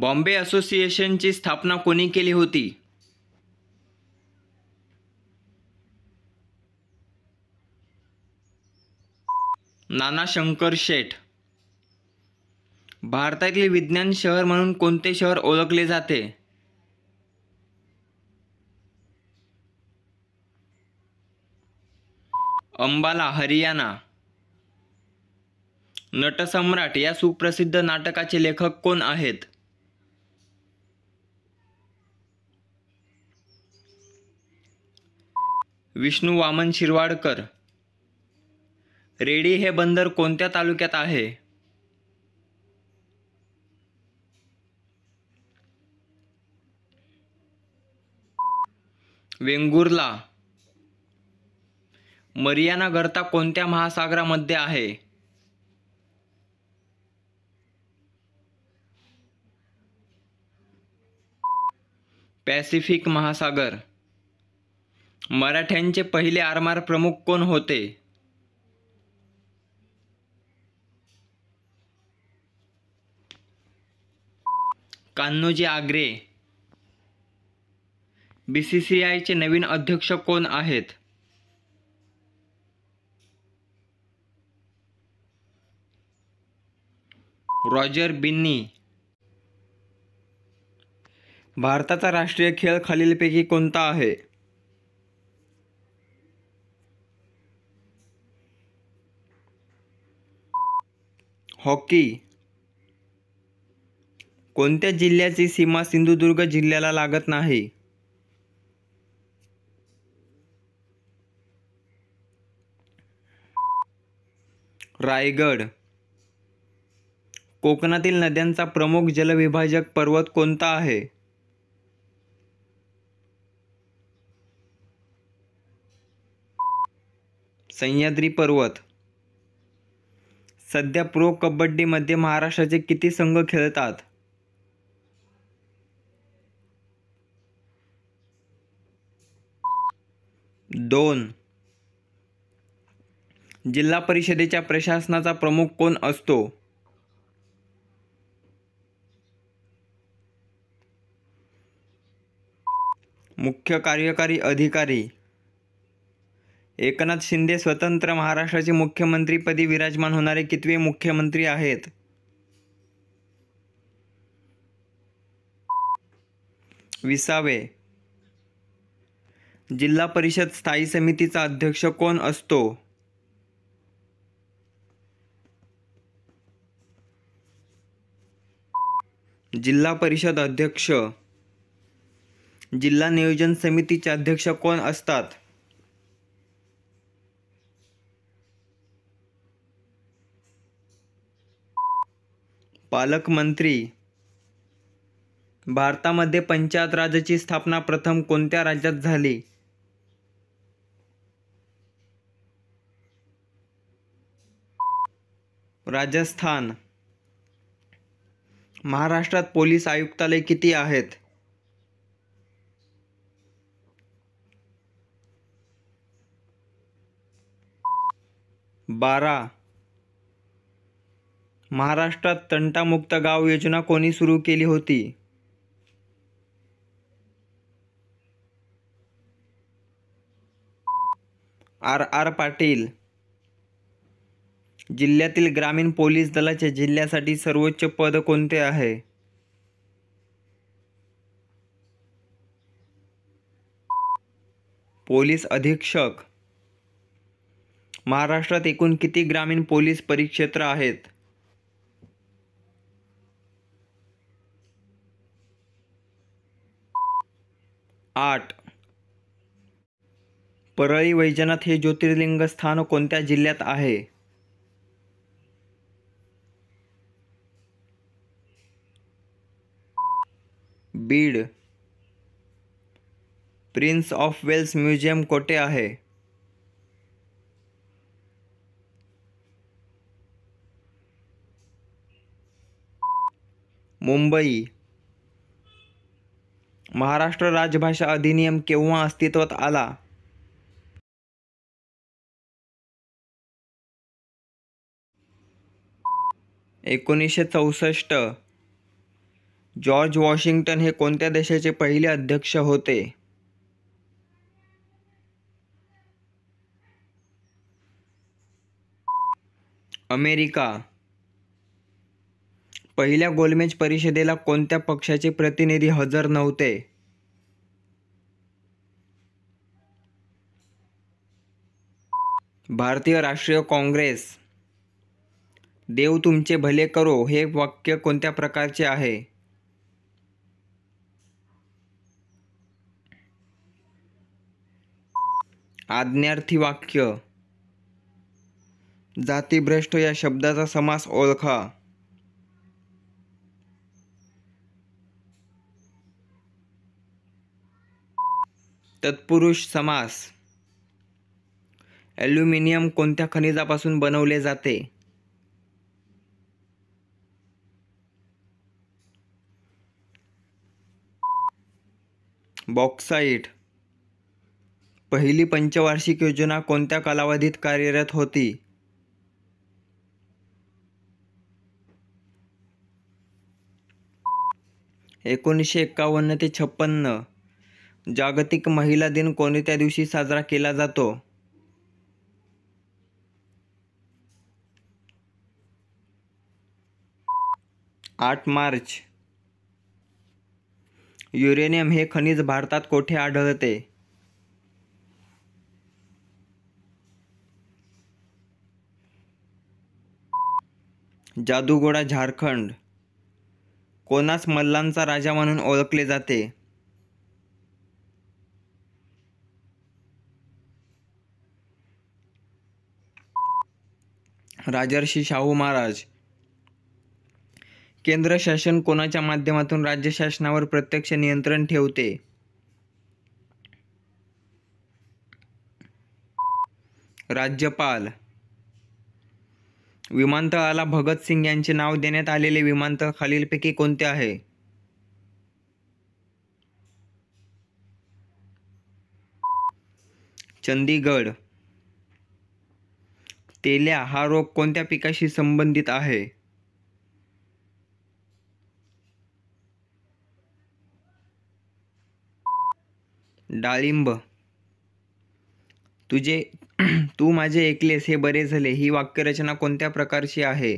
बॉम्बे असोसिएशनची स्थापना कोणी केली होती नाना शंकर शेठ भारतातील विज्ञान शहर म्हणून कोणते शहर ओळखले जाते अंबाला हरियाणा नटसम्राट या सुप्रसिद्ध नाटकाचे लेखक कोण आहेत विष्णू वामन शिरवाडकर रेडी हे बंदर कोणत्या तालुक्यात आहे वेंगुर्ला मरियाना गर्ता कोणत्या महासागरामध्ये आहे पॅसिफिक महासागर मराठ्यांचे पहिले आरमार प्रमुख कोण होते कान्होजी आग्रे चे नवीन अध्यक्ष कोण आहेत रॉजर बिन्नी भारताचा राष्ट्रीय खेळ खालीलपैकी कोणता आहे हॉकी कोणत्या जिल्ह्याची सीमा सिंधुदुर्ग जिल्ह्याला लागत नाही रायगड कोकणातील नद्यांचा प्रमुख जलविभाजक पर्वत कोणता आहे सह्याद्री पर्वत सध्या प्रो कबड्डीमध्ये महाराष्ट्राचे किती संघ खेळतात दोन जिल्हा परिषदेच्या प्रशासनाचा प्रमुख कोण असतो मुख्य कार्यकारी अधिकारी एकनाथ शिंदे स्वतंत्र महाराष्ट्राचे मुख्यमंत्रीपदी विराजमान होणारे कितवे मुख्यमंत्री आहेत विसावे जिल्हा परिषद स्थायी समितीचा अध्यक्ष कोण असतो जिल्हा परिषद अध्यक्ष जिल्हा नियोजन समितीचे अध्यक्ष कोण असतात पालकमंत्री भारतामध्ये पंचायत राजाची स्थापना प्रथम कोणत्या राज्यात झाली राजस्थान महाराष्ट्रात पोलीस आयुक्तालय किती आहेत बारा महाराष्ट्रात तंटामुक्त गाव योजना कोणी सुरू केली होती? आर आर पाटील जिल्ह्यातील ग्रामीण पोलीस दलाचे जिल्ह्यासाठी सर्वोच्च पद कोणते आहे पोलीस अधीक्षक महाराष्ट्रात एकूण किती ग्रामीण पोलीस परिक्षेत्र आहेत आठ परळी वैजनाथ हे ज्योतिर्लिंग स्थान कोणत्या जिल्ह्यात आहे Beed Prince of Wales museum कोठे आहे मुंबई महाराष्ट्र राजभाषा अधिनियम केव्हा अस्तित्वात आला एकोणीसशे चौसष्ट जॉर्ज वॉशिंग्टन हे कोणत्या देशाचे पहिले अध्यक्ष होते अमेरिका पहिल्या गोलमेज परिषदेला कोणत्या पक्षाचे प्रतिनिधी हजर नव्हते भारतीय राष्ट्रीय काँग्रेस देव तुमचे भले करो हे वाक्य कोणत्या प्रकारचे आहे आज्ञार्थी वाक्य जातीभ्रष्ट या शब्दाचा समास ओळखा तत्पुरुष समास ॲल्युमिनियम कोणत्या खनिजापासून बनवले जाते बॉक्साईट पहिली पंचवार्षिक योजना कोणत्या कालावधीत कार्यरत होती एकोणीसशे एक्कावन्न ते छप्पन्न जागतिक महिला दिन कोणत्या दिवशी साजरा केला जातो आठ मार्च युरेनियम हे खनिज भारतात कोठे आढळते जादूगोडा झारखंड कोणास मल्लांचा राजा म्हणून ओळखले जाते राजर्षी शाहू महाराज केंद्र शासन कोणाच्या माध्यमातून राज्य शासनावर प्रत्यक्ष नियंत्रण ठेवते राज्यपाल विमानतळाला भगतसिंग यांचे नाव देण्यात आलेले विमानतळ खालीलपैकी कोणते आहे चंदीगड तेल्या हा रोग कोणत्या पिकाशी संबंधित आहे? डाळिंब तुझे तू माझे ऐकलेस हे बरे झाले ही वाक्यरचना कोणत्या प्रकारची आहे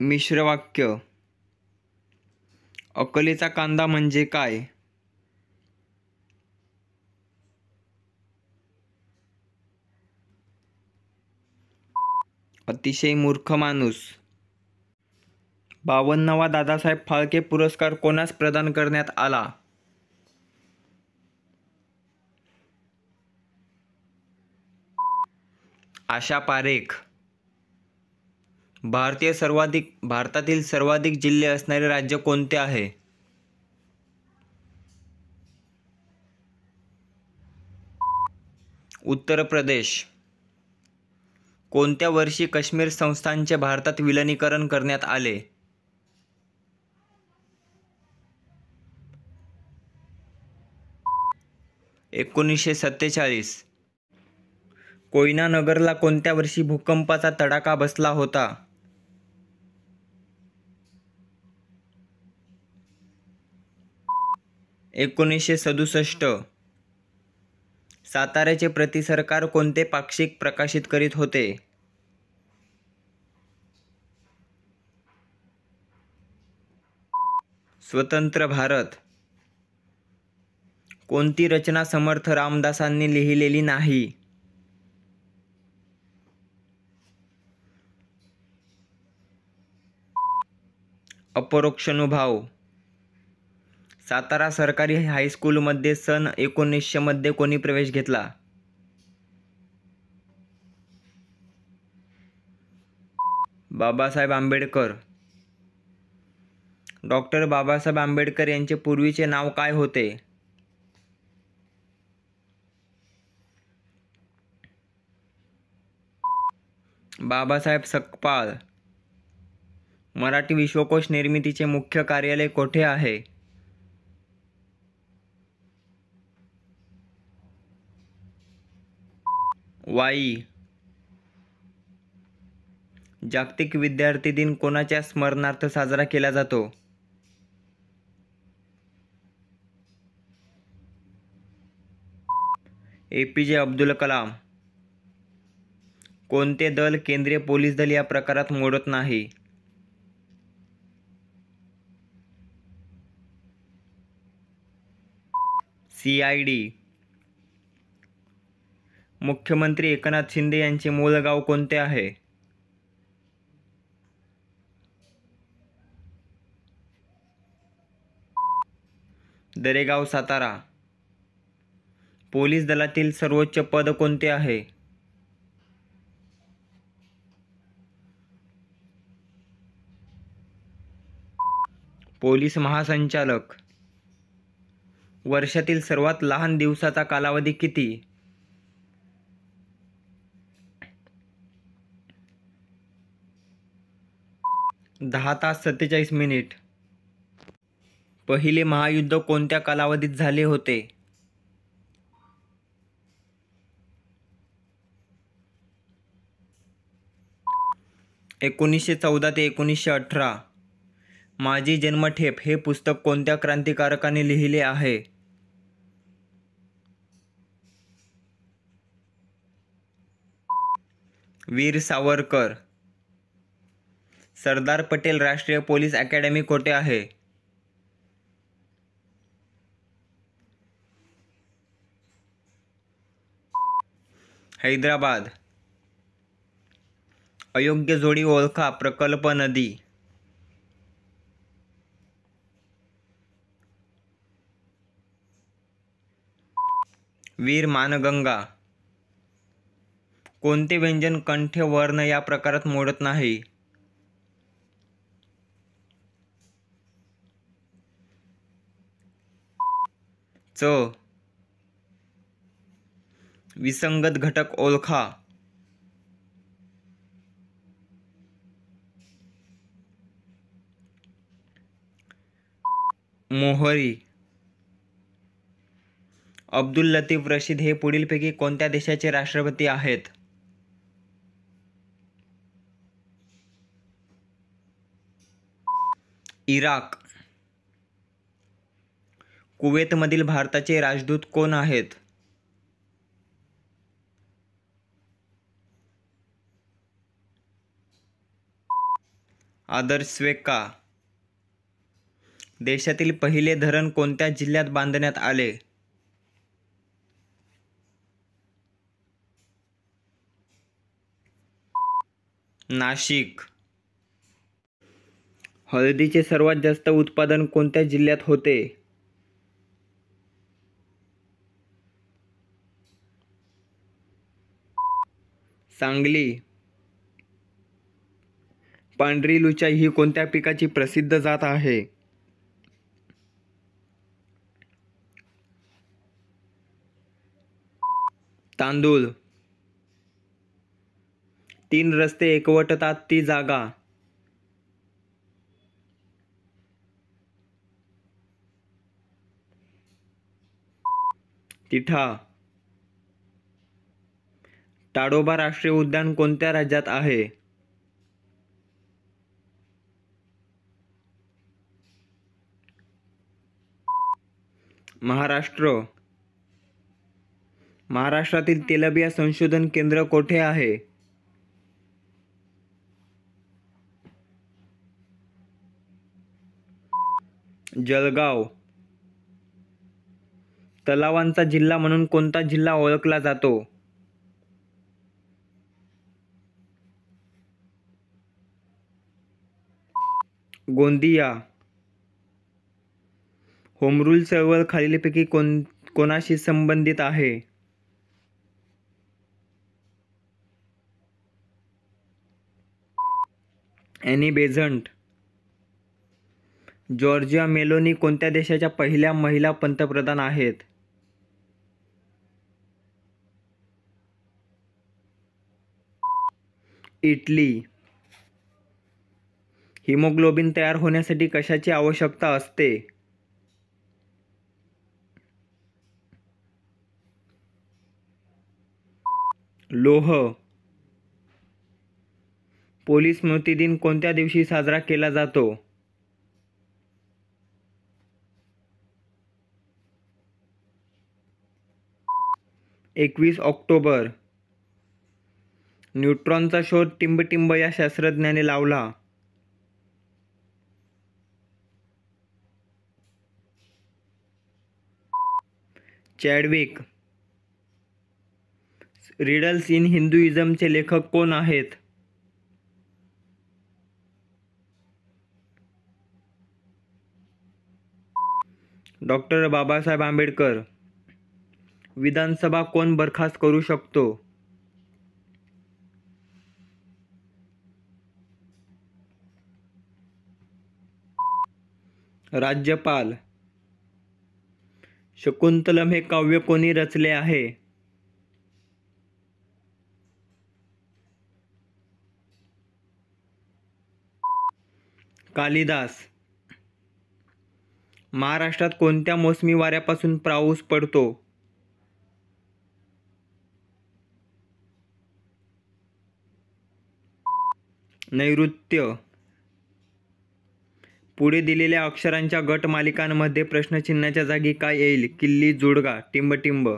मिश्र वाक्य अकलेचा कांदा म्हणजे काय अतिशय मूर्ख माणूस बावन्नवा दादासाहेब फाळके पुरस्कार कोणास प्रदान करण्यात आला आशा पारेख भारतीय सर्वाधिक भारतातील सर्वाधिक जिल्हे असणारे राज्य कोणते आहे उत्तर प्रदेश कोणत्या वर्षी काश्मीर संस्थांचे भारतात विलनीकरण करण्यात आले एकोणीसशे सत्तेचाळीस कोयनानगरला कोणत्या वर्षी भूकंपाचा तडाखा बसला होता एकोणीसशे सदुसष्ट साताऱ्याचे प्रतिसरकार कोणते पाक्षिक प्रकाशित करीत होते स्वतंत्र भारत कोणती रचना समर्थ रामदासांनी लिहिलेली नाही अपरोक्षानुभाव सातारा सरकारी हायस्कूलमध्ये सन एकोणीसशेमध्ये कोणी प्रवेश घेतला बाबासाहेब आंबेडकर डॉक्टर बाबासाहेब आंबेडकर यांचे पूर्वीचे नाव काय होते बाबासाहेब सकपाळ मराठी विश्वकोश निर्मितीचे मुख्य कार्यालय कोठे आहे वाई जागतिक विद्यार्थी दिन कोणाच्या स्मरणार्थ साजरा केला जातो ए पी जे अब्दुल कलाम कोणते दल केंद्रीय पोलीस दल या प्रकारात मोडत नाही सी आय डी मुख्यमंत्री एकनाथ शिंदे यांचे मूळ गाव कोणते आहे दरेगाव सातारा पोलीस दलातील सर्वोच्च पद कोणते आहे पोलीस महासंचालक वर्षातील सर्वात लहान दिवसाचा कालावधी किती दहा तास सत्तेचाळीस मिनिट पहिले महायुद्ध कोणत्या कालावधीत झाले होते एकोणीसशे चौदा ते एकोणीसशे अठरा माझी जन्मठेप हे पुस्तक कोणत्या क्रांतिकारकाने लिहिले आहे वीर सावरकर सरदार पटेल राष्ट्रीय पोलीस अकॅडमी कोठे आहे हैदराबाद अयोग्य जोडी ओळखा प्रकल्प नदी वीर मानगंगा कोणते व्यंजन कंठ वर्ण या प्रकारात मोडत नाही च विसंगत घटक ओळखा मोहरी अब्दुल लतीफ रशीद हे पुढीलपैकी कोणत्या देशाचे राष्ट्रपती आहेत इराक कुवेतमधील भारताचे राजदूत कोण आहेत आदर्श स्वेका देशातील पहिले धरण कोणत्या जिल्ह्यात बांधण्यात आले नाशिक हळदीचे सर्वात जास्त उत्पादन कोणत्या जिल्ह्यात होते सांगली पांढरी लुचाई ही कोणत्या पिकाची प्रसिद्ध जात आहे तांदूळ तीन रस्ते एकवटतात ती जागा तिठा ताडोबा राष्ट्रीय उद्यान कोणत्या राज्यात आहे महाराष्ट्र महाराष्ट्रातील तेलबिया संशोधन केंद्र कोठे आहे जळगाव तलावांचा जिल्हा म्हणून कोणता जिल्हा ओळखला जातो गोंदिया होमरूल चळवळ खालीलपैकी कोण कोणाशी संबंधित आहे एनी बेझंट जॉर्जिया मेलोनी कोणत्या देशाच्या पहिल्या महिला पंतप्रधान आहेत इटली हिमोग्लोबिन तयार होण्यासाठी कशाची आवश्यकता असते लोह पोलीस स्मृती दिन कोणत्या दिवशी साजरा केला जातो एकवीस ऑक्टोबर न्यूट्रॉनचा शोध टिंबटिंब या शास्त्रज्ञाने लावला चॅडविक रिडल्स इन हिंदुइजमचे लेखक कोण आहेत डॉक्टर बाबासाहेब आंबेडकर विधानसभा कोण बरखास्त करू शकतो राज्यपाल शकुंतलम हे काव्य कोणी रचले आहे कालिदास महाराष्ट्रात कोणत्या मोसमी वाऱ्यापासून पाऊस पडतो नैऋत्य पुढे दिलेल्या अक्षरांच्या गट मालिकांमध्ये प्रश्नचिन्हाच्या जागी काय येईल किल्ली जोडगा टिंबटिंब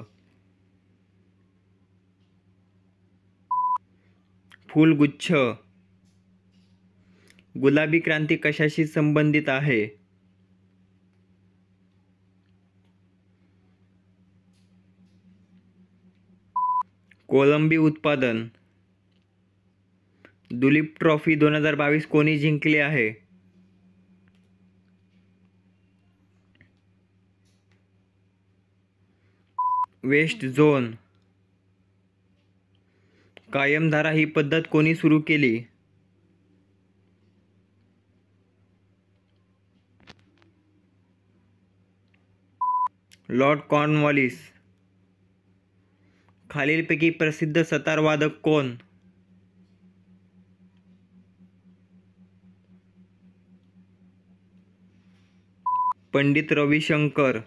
फुलगुच्छ गुलाबी क्रांती कशाशी संबंधित आहे कोलंबी उत्पादन दुलीप ट्रॉफी दोन हजार बावीस कोणी जिंकली आहे वेस्ट झोन कायमधारा ही पद्धत कोणी सुरू केली लॉर्ड कॉर्नवॉलिस खालीलपैकी प्रसिद्ध सतारवादक कोण पंडित रविशंकर